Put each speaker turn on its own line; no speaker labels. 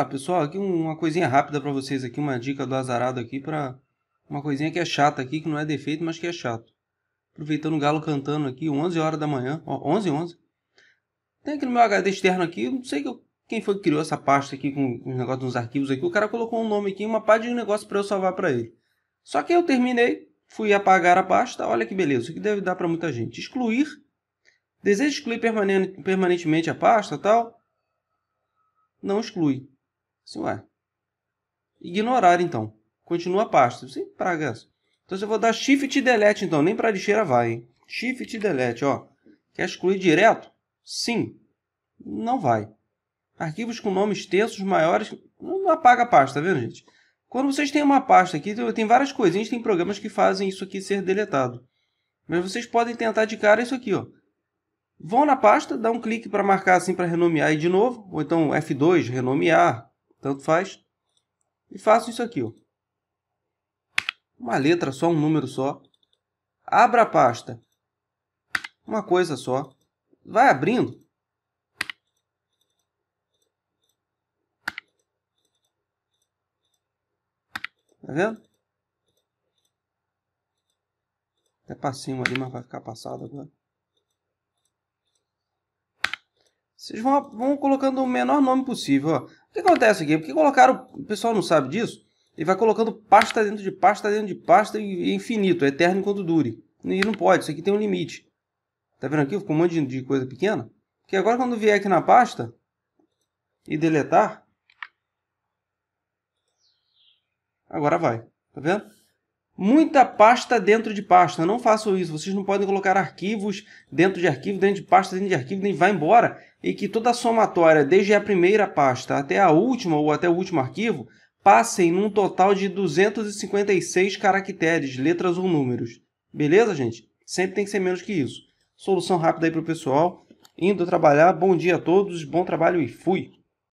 Ah, pessoal, aqui uma coisinha rápida para vocês aqui, uma dica do azarado aqui para uma coisinha que é chata aqui, que não é defeito, mas que é chato. Aproveitando o galo cantando aqui, 11 horas da manhã, ó, 11 11. Tem aqui no meu HD externo aqui, não sei quem foi que criou essa pasta aqui com os negócios nos arquivos aqui. O cara colocou um nome aqui, uma página de negócio para eu salvar para ele. Só que eu terminei, fui apagar a pasta, olha que beleza, isso que deve dar para muita gente. Excluir, deseja excluir permanentemente a pasta tal, não exclui. Assim, ué. Ignorar, então. Continua a pasta. Sem pragas. Então eu vou dar shift delete, então. Nem para lixeira vai, hein? Shift delete, ó. Quer excluir direto? Sim. Não vai. Arquivos com nomes textos maiores... Não apaga a pasta, tá vendo, gente? Quando vocês têm uma pasta aqui, tem várias coisinhas, tem programas que fazem isso aqui ser deletado. Mas vocês podem tentar de cara isso aqui, ó. Vão na pasta, dá um clique para marcar assim para renomear aí de novo, ou então F2, renomear, tanto faz, e faço isso aqui. Ó. Uma letra só, um número só. Abra a pasta. Uma coisa só. Vai abrindo. Tá vendo? Até passinho ali, mas vai ficar passado agora. Vocês vão, vão colocando o menor nome possível. Ó. O que acontece aqui? Porque colocaram, o pessoal não sabe disso, e vai colocando pasta dentro de pasta dentro de pasta e infinito, é eterno enquanto dure. E não pode, isso aqui tem um limite. Tá vendo aqui? Ficou um monte de coisa pequena. Que agora quando vier aqui na pasta e deletar, agora vai. Tá vendo? muita pasta dentro de pasta. Não façam isso. Vocês não podem colocar arquivos dentro de arquivo, dentro de pasta, dentro de arquivo, nem vai embora. E que toda a somatória, desde a primeira pasta até a última ou até o último arquivo, passem num total de 256 caracteres, letras ou números. Beleza, gente? Sempre tem que ser menos que isso. Solução rápida aí para o pessoal. Indo trabalhar. Bom dia a todos, bom trabalho e fui!